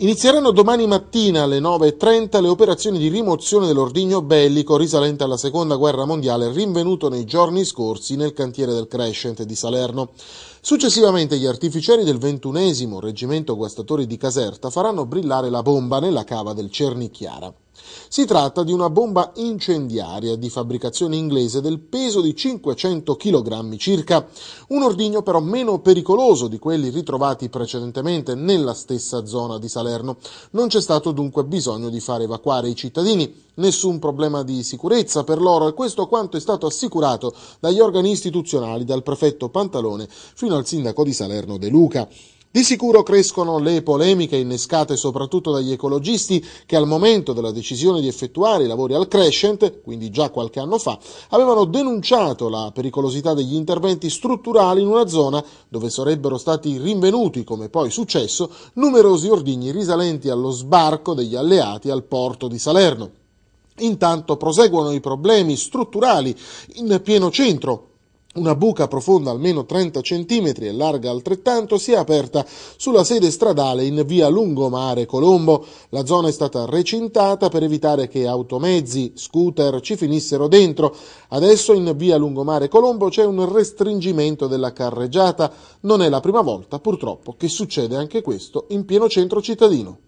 Inizieranno domani mattina alle 9.30 le operazioni di rimozione dell'ordigno bellico risalente alla seconda guerra mondiale rinvenuto nei giorni scorsi nel cantiere del Crescent di Salerno. Successivamente gli artificieri del 21 reggimento guastatori di Caserta faranno brillare la bomba nella cava del Cernichiara. Si tratta di una bomba incendiaria di fabbricazione inglese del peso di 500 kg circa, un ordigno però meno pericoloso di quelli ritrovati precedentemente nella stessa zona di Salerno. Non c'è stato dunque bisogno di far evacuare i cittadini, nessun problema di sicurezza per loro e questo quanto è stato assicurato dagli organi istituzionali, dal prefetto Pantalone fino al sindaco di Salerno De Luca. Di sicuro crescono le polemiche innescate soprattutto dagli ecologisti che al momento della decisione di effettuare i lavori al Crescent, quindi già qualche anno fa, avevano denunciato la pericolosità degli interventi strutturali in una zona dove sarebbero stati rinvenuti, come poi successo, numerosi ordigni risalenti allo sbarco degli alleati al porto di Salerno. Intanto proseguono i problemi strutturali in pieno centro, una buca profonda almeno 30 cm e larga altrettanto si è aperta sulla sede stradale in via Lungomare Colombo. La zona è stata recintata per evitare che automezzi, scooter ci finissero dentro. Adesso in via Lungomare Colombo c'è un restringimento della carreggiata. Non è la prima volta purtroppo che succede anche questo in pieno centro cittadino.